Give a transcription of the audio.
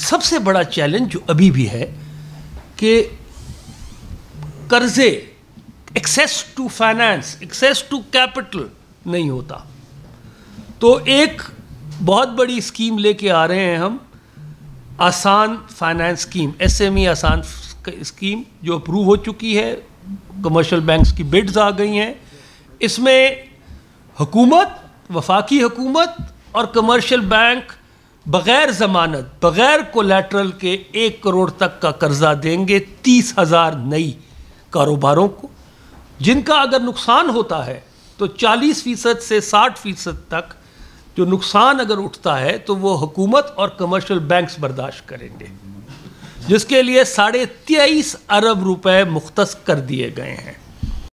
सबसे बड़ा चैलेंज जो अभी भी है कि कर्जे access to finance access to capital नहीं होता तो एक बहुत बड़ी स्कीम लेके आ रहे हैं हम आसान फाइनेंस स्कीम एसएमई आसान स्कीम जो अप्रूव हो चुकी है कमर्शियल बैंक्स की बिड्स आ गई हैं इसमें हुकूमत वफाकी हुकूमत और कमर्शियल बैंक बग़ैर ज़मानत बग़ैर कोलेट्रल के एक करोड़ तक का कर्ज़ा देंगे तीस हज़ार नई कारोबारों को जिनका अगर नुकसान होता है तो चालीस फ़ीसद से साठ फ़ीसद तक जो नुकसान अगर उठता है तो वो हुकूमत और कमर्शियल बैंक्स बर्दाश्त करेंगे जिसके लिए साढ़े तेईस अरब रुपए मुख्त कर दिए गए हैं